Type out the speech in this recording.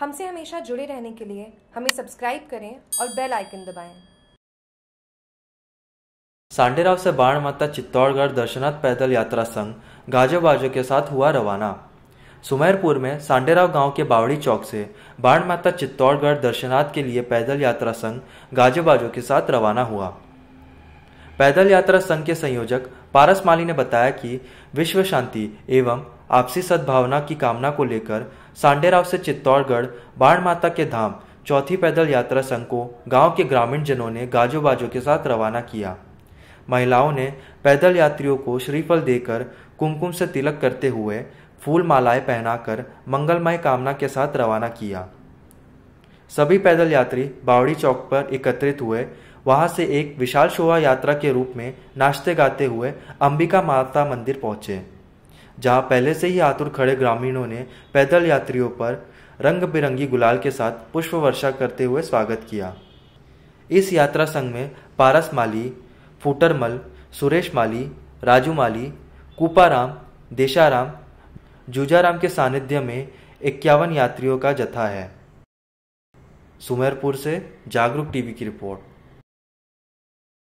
हमसे हमेशा जुड़े रहने के लिए हमें सब्सक्राइब करें और बेल आइकन दबाएं। सांडेराव से बाण माता चित्तौड़गढ़ दर्शनाथ पैदल यात्रा संघ गाजो बाजो के साथ हुआ रवाना सुमेरपुर में सांडेराव गांव के बावड़ी चौक से बाण माता चित्तौड़गढ़ दर्शनाथ के लिए पैदल यात्रा संघ गाजो बाजो के साथ रवाना हुआ पैदल यात्रा संघ के संयोजक पारस माली ने बताया कि विश्व शांति एवं आपसी सद्भावना की कामना को लेकर सांडेराव से चित्तौड़गढ़ बाण माता के धाम चौथी पैदल यात्रा संघ को गांव के ग्रामीण जनों ने गाजो बाजो के साथ रवाना किया महिलाओं ने पैदल यात्रियों को श्रीफल देकर कुमकुम से तिलक करते हुए फूल मालाएं पहनाकर मंगलमय कामना के साथ रवाना किया सभी पैदल यात्री बावड़ी चौक पर एकत्रित हुए वहां से एक विशाल शोभा यात्रा के रूप में नाश्ते गाते हुए अंबिका माता मंदिर पहुंचे जहां पहले से ही आतुर खड़े ग्रामीणों ने पैदल यात्रियों पर रंग बिरंगी गुलाल के साथ पुष्प वर्षा करते हुए स्वागत किया इस यात्रा संघ में पारस माली फूटरमल सुरेश माली राजू माली कुपाराम देशाराम जूजाराम के सानिध्य में इक्यावन यात्रियों का जथा है सुमेरपुर से जागरूक टीवी की रिपोर्ट